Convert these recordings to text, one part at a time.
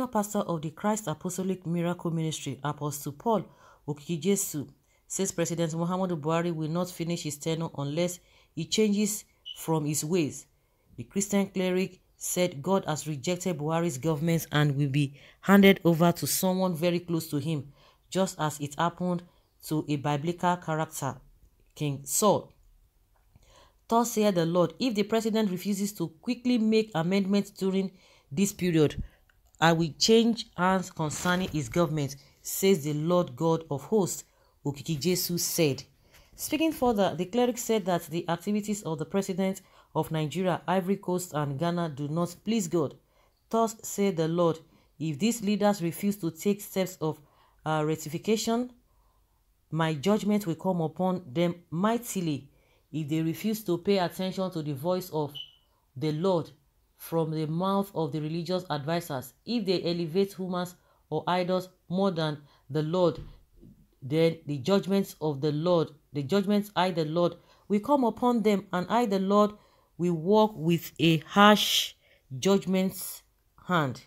Senior Pastor of the Christ Apostolic Miracle Ministry, Apostle Paul Okijesu, says President Muhammadu Buhari will not finish his tenure unless he changes from his ways. The Christian cleric said God has rejected Buhari's government and will be handed over to someone very close to him, just as it happened to a biblical character, King Saul. Thus said the Lord, if the president refuses to quickly make amendments during this period, I will change hands concerning his government, says the Lord God of hosts, Okiki Jesu said. Speaking further, the cleric said that the activities of the president of Nigeria, Ivory Coast, and Ghana do not please God. Thus said the Lord, if these leaders refuse to take steps of uh, my judgment will come upon them mightily. If they refuse to pay attention to the voice of the Lord, from the mouth of the religious advisers. If they elevate humans or idols more than the Lord, then the judgments of the Lord, the judgments I, the Lord, will come upon them, and I, the Lord, will walk with a harsh judgment's hand.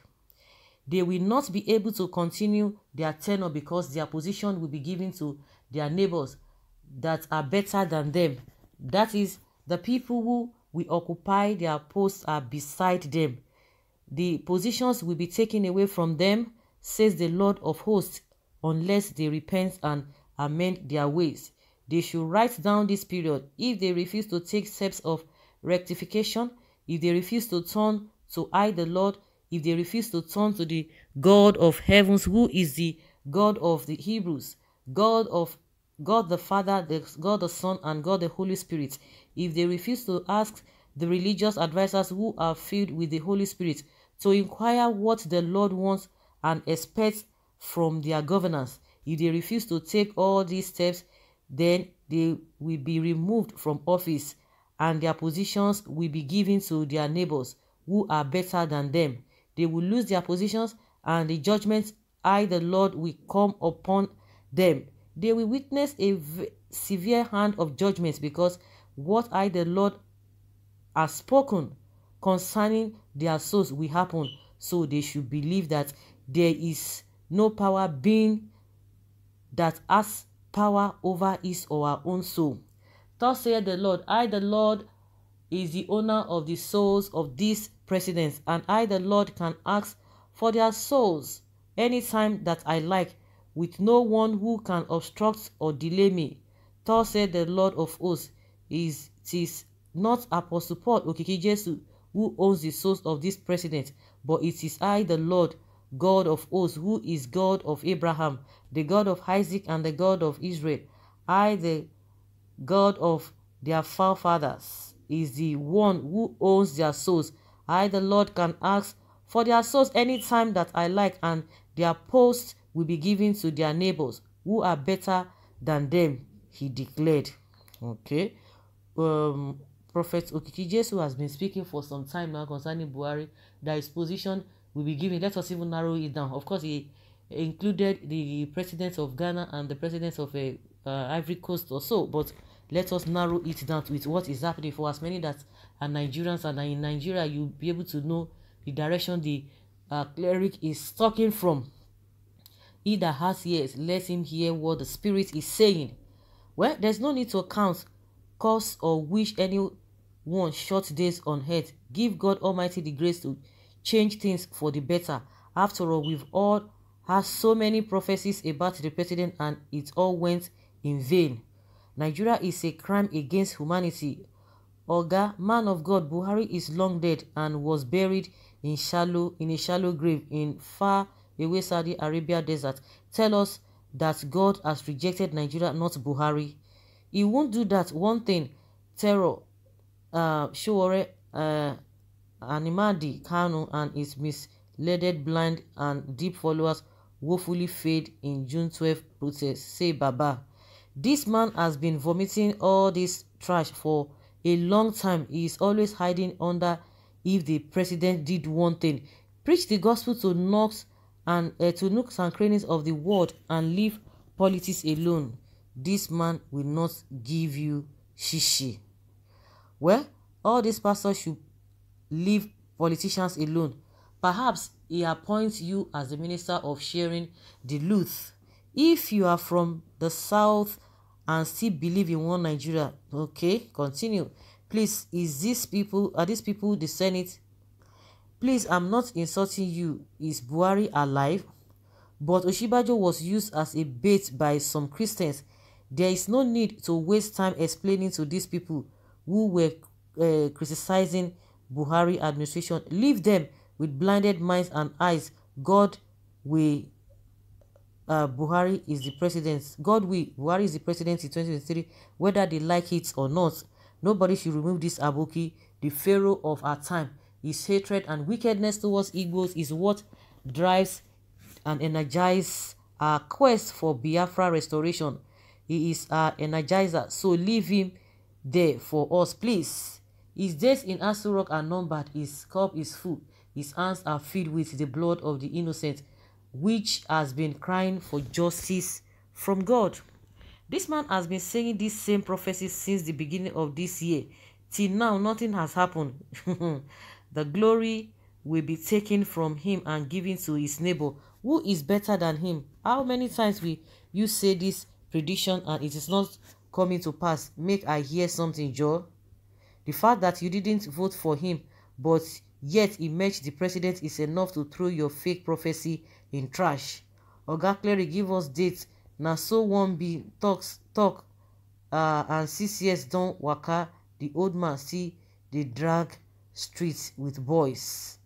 They will not be able to continue their tenure because their position will be given to their neighbors that are better than them. That is, the people who We occupy their posts are beside them. The positions will be taken away from them, says the Lord of hosts, unless they repent and amend their ways. They should write down this period. If they refuse to take steps of rectification, if they refuse to turn to I the Lord, if they refuse to turn to the God of heavens, who is the God of the Hebrews, God of God the Father, the God the Son, and God the Holy Spirit, if they refuse to ask the religious advisers who are filled with the Holy Spirit to inquire what the Lord wants and expects from their governance. If they refuse to take all these steps, then they will be removed from office and their positions will be given to their neighbors who are better than them. They will lose their positions and the judgments I, the Lord, will come upon them. They will witness a severe hand of judgments because What I, the Lord, have spoken concerning their souls will happen, so they should believe that there is no power being that has power over his or her own soul. Thus saith the Lord, I, the Lord, is the owner of the souls of these presidents, and I, the Lord, can ask for their souls any time that I like, with no one who can obstruct or delay me. Thus saith the Lord of hosts, is tis not Apostle Paul Okikijesu who owns the souls of this president, but it is I, the Lord, God of hosts, who is God of Abraham, the God of Isaac, and the God of Israel. I, the God of their forefathers, is the one who owns their souls. I, the Lord, can ask for their souls any time that I like, and their posts will be given to their neighbors, who are better than them, he declared. Okay um, Prophet Okichijesu has been speaking for some time now concerning Buhari that his position will be given. Let us even narrow it down. Of course, he included the president of Ghana and the president of uh, uh, Ivory Coast or so, but let us narrow it down with what is happening for as many that are Nigerians and are in Nigeria. You'll be able to know the direction the uh, cleric is talking from. He that has ears, let him hear what the Spirit is saying. Well, there's no need to count cause or wish any one short days on earth. Give God Almighty the grace to change things for the better. After all, we've all had so many prophecies about the president and it all went in vain. Nigeria is a crime against humanity. Oga, man of God, Buhari is long dead and was buried in shallow in a shallow grave in far away Saudi Arabia desert. Tell us that God has rejected Nigeria, not Buhari he won't do that one thing terror uh, Showore uh, Animadi Kanu and his misleaded blind and deep followers woefully failed in June 12 protest. say Baba. This man has been vomiting all this trash for a long time. He is always hiding under if the president did one thing. Preach the gospel to nooks and uh, to nooks and crannies of the world and leave politics alone this man will not give you shishi. Well, all these pastors should leave politicians alone. Perhaps he appoints you as the minister of sharing the truth. If you are from the south and still believe in one Nigeria, okay, continue. Please, is these people are these people the Senate? Please, I'm not insulting you. Is Buhari alive? But Oshibajo was used as a bait by some Christians There is no need to waste time explaining to these people who were uh, criticizing Buhari administration. Leave them with blinded minds and eyes. God will uh, Buhari is the president. God will Buhari is the president in 2023, whether they like it or not. Nobody should remove this Aboki, the pharaoh of our time. His hatred and wickedness towards Igbos is what drives and energizes our quest for Biafra restoration. He is our energizer. So leave him there for us, please. His days in Aso Rock are numbered. His cup is full. His hands are filled with the blood of the innocent, which has been crying for justice from God. This man has been saying this same prophecy since the beginning of this year. Till now, nothing has happened. the glory will be taken from him and given to his neighbor who is better than him. How many times will you say this prediction and it is not coming to pass make i hear something joe the fact that you didn't vote for him but yet emerge the president is enough to throw your fake prophecy in trash oga Clary, give us date na so one be talks talk uh, and six years don waka the old man see dey drag street with boys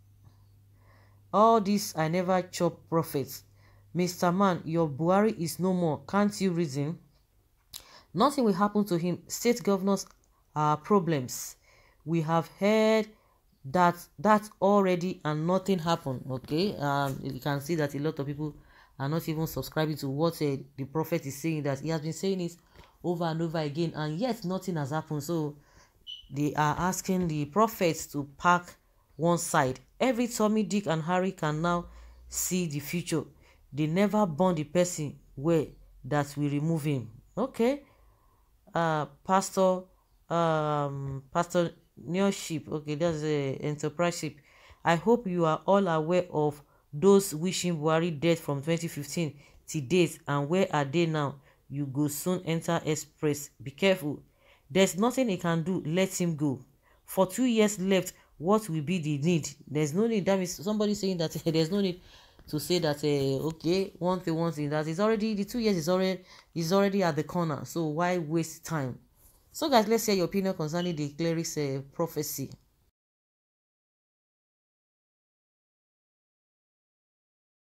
all this i never chop profit Mr. Man, your Buhari is no more. Can't you reason? Nothing will happen to him. State governors are problems. We have heard that that already and nothing happened. Okay, um, you can see that a lot of people are not even subscribing to what uh, the prophet is saying. That he has been saying it over and over again, and yet nothing has happened. So they are asking the prophets to pack one side. Every Tommy, Dick, and Harry can now see the future they never burn the person where that we remove him okay uh, pastor um, pastorship okay that's a enterpriseship i hope you are all aware of those wishing buhari death from 2015 to date and where are they now you go soon enter express be careful there's nothing he can do let him go for two years left what will be the need there's no need that means somebody saying that there's no need to say that uh, okay one thing one thing that is already the two years is already is already at the corner so why waste time so guys let's hear your opinion concerning the cleric's uh, prophecy